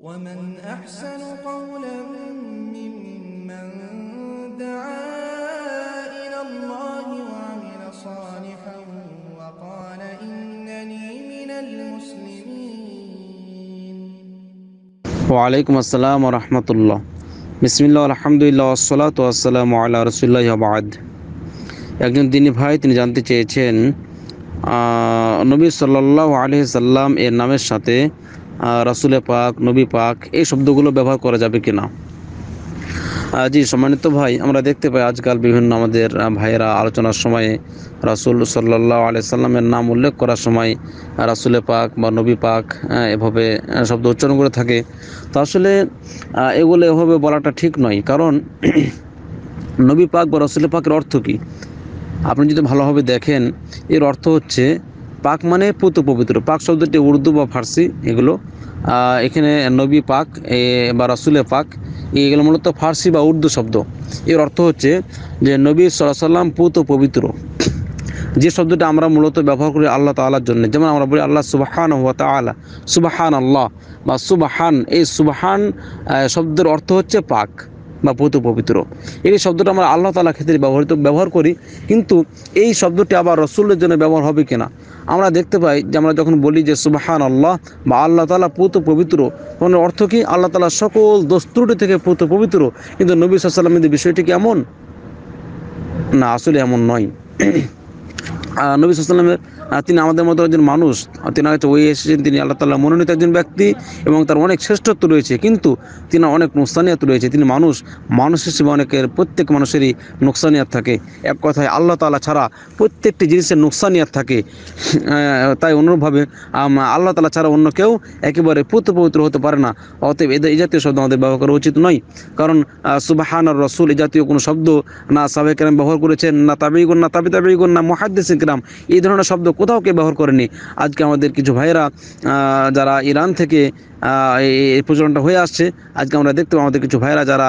ومن أحسن قولا ممن دعا إلى الله وعمل صالحا وقال إنني من المسلمين وعليكم السلام ورحمة الله بسم الله والحمد لله والصلاة والسلام على رسول الله وبعد একজন দিনী ভাই তিনি জানতে চেয়েছেন নবী সাল্লাল্লাহু আলাইহি সাল্লাম এর নামের সাথে রাসুলে পাক নবী পাক এই শব্দগুলো ব্যবহার করা যাবে কি না জি সম্মানিত ভাই আমরা দেখতে পাই আজকাল বিভিন্ন আমাদের ভাইয়েরা আলোচনার সময়ে রাসুল সাল্লাহ আলি সাল্লামের নাম উল্লেখ করার সময় রাসুলে পাক বা নবী পাক এভাবে শব্দ উচ্চারণ করে থাকে তো আসলে এগুলো এভাবে বলাটা ঠিক নয় কারণ নবী পাক বা রসুলে পাকের অর্থ কী আপনি যদি ভালোভাবে দেখেন এর অর্থ হচ্ছে পাক মানে পুত পবিত্র পাক শব্দটি উর্দু বা ফার্সি এগুলো এখানে নবী পাক বা রসুলে পাক এগুলো মূলত ফার্সি বা উর্দু শব্দ এর অর্থ হচ্ছে যে নবী সাল্লাম পুত পবিত্র যে শব্দটা আমরা মূলত ব্যবহার করি আল্লাহ তাল্লাহর জন্য যেমন আমরা বলি আল্লাহ সুবাহান হুয়া আল্লাহ সুবাহান আল্লাহ বা সুবাহান এই সুবাহান শব্দের অর্থ হচ্ছে পাক বা পুত পবিত্র এই শব্দটা আমরা আল্লাহ তালা ক্ষেত্রে ব্যবহৃত ব্যবহার করি কিন্তু এই শব্দটি আবার রসুলের জন্য ব্যবহার হবে কিনা আমরা দেখতে পাই যে আমরা যখন বলি যে সুবাহান আল্লাহ বা আল্লাহ তালা পুত পবিত্র তখন অর্থ কি আল্লাহ তালা সকল দস্তুটি থেকে পুত পবিত্র কিন্তু নবী সাল্লামের বিষয়টি কি এমন না আসলে এমন নয় নবী সাল্লামের তিনি আমাদের মতো একজন মানুষ তিনি হয়তো ওই এসেছেন তিনি আল্লাহ তাল্লাহ মনোনীত একজন ব্যক্তি এবং তার অনেক শ্রেষ্ঠত্ব রয়েছে কিন্তু তিনি অনেক নোকসানিয়াত রয়েছে তিনি মানুষ মানুষ হিসেবে অনেকের প্রত্যেক মানুষেরই নোকসানিয়াত থাকে এক কথায় আল্লাহ তালা ছাড়া প্রত্যেকটি জিনিসের নোকসানিয়াত থাকে তাই অনুরূপভাবে আল্লাহ তালা ছাড়া অন্য কেউ একেবারে পুত্র পবিত্র হতে পারে না অতএব এদের এই জাতীয় শব্দ আমাদের ব্যবহার করা উচিত নয় কারণ সুবাহান রসুল এই জাতীয় কোনো শব্দ না সাবেক ব্যবহার করেছেন না তাবিগুন না তাবি তাবিগুন না মহাদ্দেশিন দাম এই ধরনের শব্দ কোথাও কে ব্যবহার করেনি আজকে আমাদের কিছু ভাইয়েরা যারা ইরান থেকে এই প্রচলনটা হয়ে আসছে আজকে আমরা দেখতে পাবো আমাদের কিছু ভাইরা যারা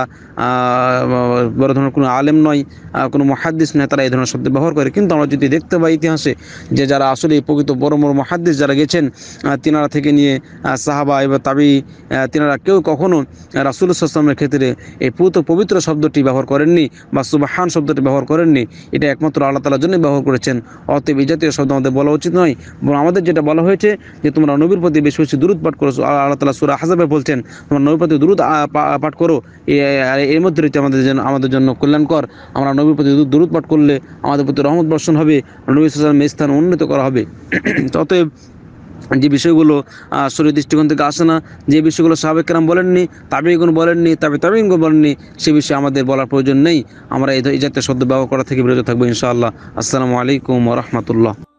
বড় ধরনের কোনো আলেম নয় কোনো মহাদ্দিস নয় তারা এই ধরনের শব্দ ব্যবহার করে কিন্তু আমরা যদি দেখতে পাই ইতিহাসে যে যারা আসলে এই প্রকৃত বড় বড় মহাদ্দিস যারা গেছেন তিনারা থেকে নিয়ে সাহাবা এবং তাবি তিনারা কেউ কখনও রাসুল ইসলামের ক্ষেত্রে এই পুত পবিত্র শব্দটি ব্যবহার করেননি বা সুবাহান শব্দটি ব্যবহার করেননি এটা একমাত্র আল্লাহ তালার জন্যই ব্যবহার করেছেন অতএব এই জাতীয় শব্দ আমাদের বলা উচিত নয় বরং আমাদের যেটা বলা হয়েছে যে তোমরা নবীর প্রতি বেশি বেশি দূরত পাঠ করেছো আল্লাহ তালা সুরা হাসাবে বলছেন তোমরা নবীপতি দ্রুত পাঠ করো এর মধ্যে রয়েছে আমাদের জন্য আমাদের জন্য কল্যাণকর আমরা নবীর প্রতি দ্রুত পাঠ করলে আমাদের প্রতি রহমত বর্ষণ হবে নবী সালামের স্থান উন্নীত করা হবে অতএব যে বিষয়গুলো শরীর দৃষ্টিকোণ থেকে আসে না যে বিষয়গুলো সাবেক কেরাম বলেননি তাবিগুণ বলেননি তাবে তাবিগুণ বলেননি সে বিষয়ে আমাদের বলার প্রয়োজন নেই আমরা এই জাতীয় শব্দ ব্যবহার করা থেকে বিরত থাকবো ইনশাআল্লাহ আসসালামু আলাইকুম রহমতুল্লাহ